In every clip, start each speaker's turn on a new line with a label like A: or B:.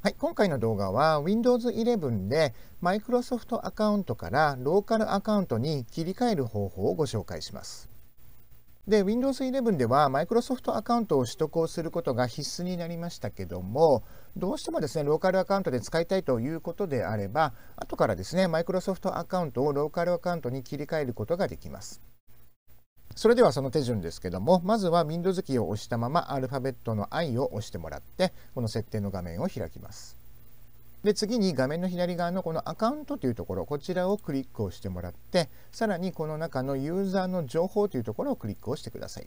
A: はい、今回の動画は Windows 11で Microsoft アカウントからローカルアカウントに切り替える方法をご紹介します。で、Windows 11では Microsoft アカウントを取得をすることが必須になりましたけども、どうしてもですね、ローカルアカウントで使いたいということであれば、後からですね、Microsoft アカウントをローカルアカウントに切り替えることができます。それではその手順ですけどもまずは Windows キーを押したままアルファベットの I を押してもらってこの設定の画面を開きます。で次に画面の左側のこのアカウントというところこちらをクリックをしてもらってさらにこの中のユーザーの情報というところをクリックをしてください。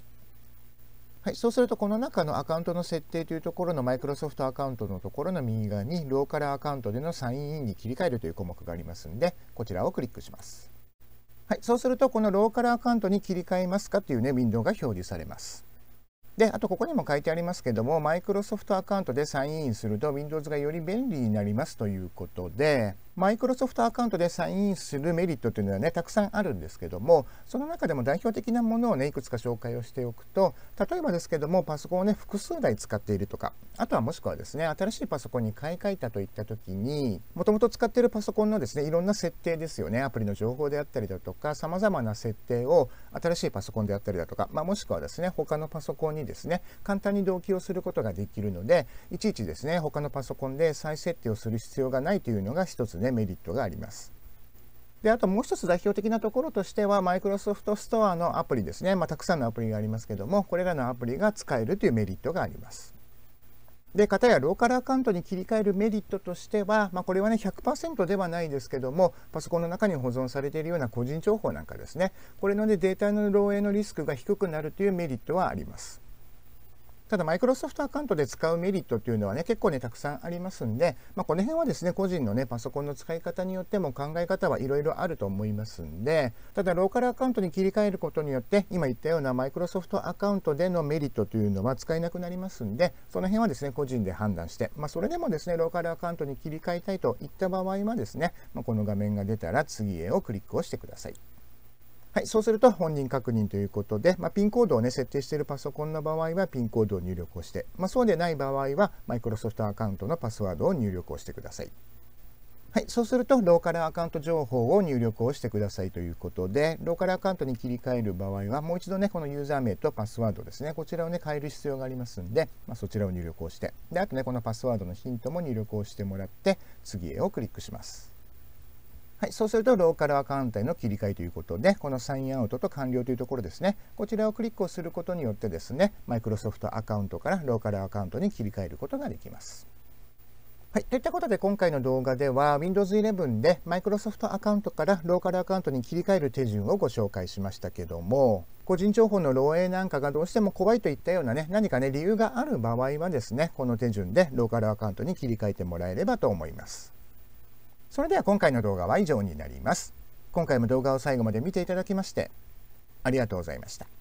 A: はい、そうするとこの中のアカウントの設定というところのマイクロソフトアカウントのところの右側にローカルアカウントでのサインインに切り替えるという項目がありますのでこちらをクリックします。はい、そうするとこのローカルアカウントに切り替えますかというねウィンドウが表示されます。であとここにも書いてありますけどもマイクロソフトアカウントでサインインすると Windows がより便利になりますということでマイクロソフトアカウントでサインするメリットというのはねたくさんあるんですけどもその中でも代表的なものをねいくつか紹介をしておくと例えばですけどもパソコンをね複数台使っているとかあとはもしくはですね新しいパソコンに買い替えたといった時にもともと使っているパソコンのですねいろんな設定ですよねアプリの情報であったりだとかさまざまな設定を新しいパソコンであったりだとか、まあ、もしくはですね他のパソコンにですね簡単に同期をすることができるのでいちいちですね他のパソコンで再設定をする必要がないというのが一つねメリットがあります。であともう一つ代表的なところとしてはマイクロソフトストアのアプリですね、まあ、たくさんのアプリがありますけどもこれらのアプリが使えるというメリットがあります。で、かたやローカルアカウントに切り替えるメリットとしては、まあ、これはね、100%ではないですけども、パソコンの中に保存されているような個人情報なんかですね、これのでデータの漏洩のリスクが低くなるというメリットはあります。ただマイクロソフトアカウントで使うメリットっていうのはね結構ねたくさんありますんで、まあ、この辺はですね個人のねパソコンの使い方によっても考え方はいろいろあると思いますんでただローカルアカウントに切り替えることによって今言ったようなマイクロソフトアカウントでのメリットというのは使えなくなりますんでその辺はですね個人で判断して、まあ、それでもですねローカルアカウントに切り替えたいといった場合はですね、まあ、この画面が出たら次へをクリックをしてください。はい、そうすると本人確認ということで、まあ、ピンコードを、ね、設定しているパソコンの場合はピンコードを入力をして、まあ、そうでない場合はマイクロソフトアカウントのパスワードを入力をしてください。はい、そうするとローカルアカウント情報を入力をしてくださいということでローカルアカウントに切り替える場合はもう一度ねこのユーザー名とパスワードですねこちらをね変える必要がありますんで、まあ、そちらを入力をしてであとねこのパスワードのヒントも入力をしてもらって次へをクリックします。はい、そうするとローカルアカウントへの切り替えということで、このサインアウトと完了というところですね、こちらをクリックをすることによってですね、Microsoft アカウントからローカルアカウントに切り替えることができます。はい、といったことで今回の動画では Windows 11で Microsoft アカウントからローカルアカウントに切り替える手順をご紹介しましたけども個人情報の漏洩なんかがどうしても怖いといったようなね何かね理由がある場合はですねこの手順でローカルアカウントに切り替えてもらえればと思います。それでは今回の動画は以上になります。今回も動画を最後まで見ていただきましてありがとうございました。